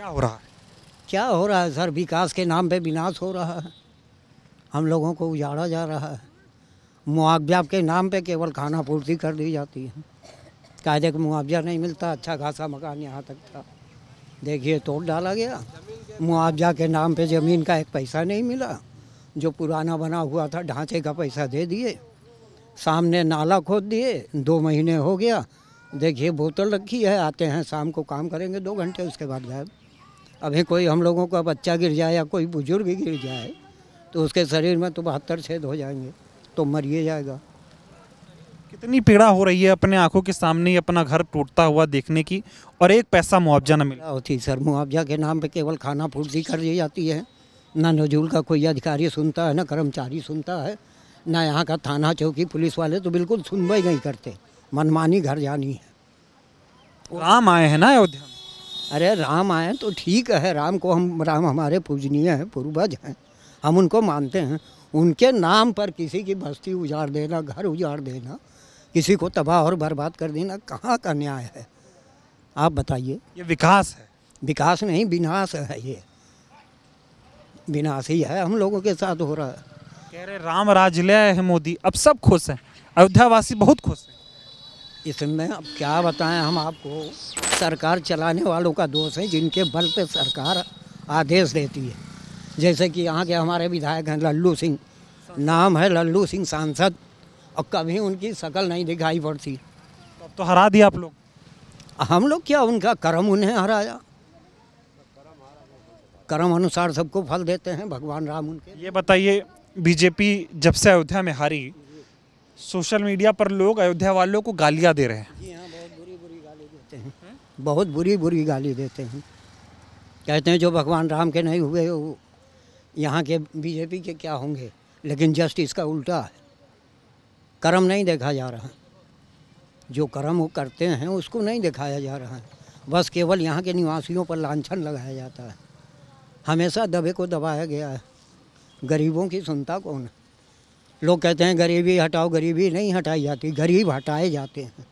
क्या हो रहा है क्या हो रहा है सर विकास के नाम पे विनाश हो रहा है हम लोगों को उजाड़ा जा रहा है मुआवजा के नाम पे केवल खाना पूर्ति कर दी जाती है कायदे का मुआवजा नहीं मिलता अच्छा खासा मकान यहाँ तक था देखिए तोड़ डाला गया मुआवजा के नाम पे ज़मीन का एक पैसा नहीं मिला जो पुराना बना हुआ था ढांचे का पैसा दे दिए सामने नाला खोद दिए दो महीने हो गया देखिए बोतल रखी है आते हैं शाम को काम करेंगे दो घंटे उसके बाद गायब अभी कोई हम लोगों का बच्चा गिर जाए या कोई बुजुर्ग गिर जाए तो उसके शरीर में तो बहत्तर छेद हो जाएंगे तो मरिए जाएगा कितनी पीड़ा हो रही है अपने आंखों के सामने अपना घर टूटता हुआ देखने की और एक पैसा मुआवजा न मिला होती सर मुआवजा के नाम पे केवल खाना फूर्ती कर दी जाती है ना नजूल का कोई अधिकारी सुनता है ना कर्मचारी सुनता है ना यहाँ का थाना चौकी पुलिस वाले तो बिल्कुल सुनवाई नहीं करते मनमानी घर जानी है आम आए हैं ना अयोध्या अरे राम आए तो ठीक है राम को हम राम हमारे पूजनीय हैं पूर्वज हैं हम उनको मानते हैं उनके नाम पर किसी की बस्ती उजाड़ देना घर उजाड़ देना किसी को तबाह और बर्बाद कर देना कहाँ का न्याय है आप बताइए ये विकास है विकास नहीं विनाश है ये विनाश ही है हम लोगों के साथ हो रहा है कह रहे राम राज ले आए हैं मोदी अब सब खुश हैं अयोध्यावासी बहुत खुश हैं इसमें अब क्या बताएं हम आपको सरकार चलाने वालों का दोष है जिनके बल पे सरकार आदेश देती है जैसे कि यहाँ के हमारे विधायक हैं लल्लू सिंह नाम है लल्लू सिंह सांसद और कभी उनकी शकल नहीं दिखाई पड़ती तो, तो हरा दिया आप लोग हम लोग क्या उनका कर्म उन्हें हराया कर्म अनुसार सबको फल देते हैं भगवान राम उनके ये बताइए बीजेपी जब से अयोध्या में हारी सोशल मीडिया पर लोग अयोध्या वालों को गालियाँ दे रहे हैं बहुत बुरी बुरी गाली देते हैं कहते हैं जो भगवान राम के नहीं हुए वो यहाँ के बीजेपी के क्या होंगे लेकिन जस्टिस का उल्टा है कर्म नहीं देखा जा रहा जो कर्म वो करते हैं उसको नहीं दिखाया जा रहा है बस केवल यहाँ के निवासियों पर लाछन लगाया जाता है हमेशा दबे को दबाया गया है गरीबों की सुनता कौन लोग कहते हैं गरीबी हटाओ गरीबी नहीं हटाई जाती गरीब हटाए जाते हैं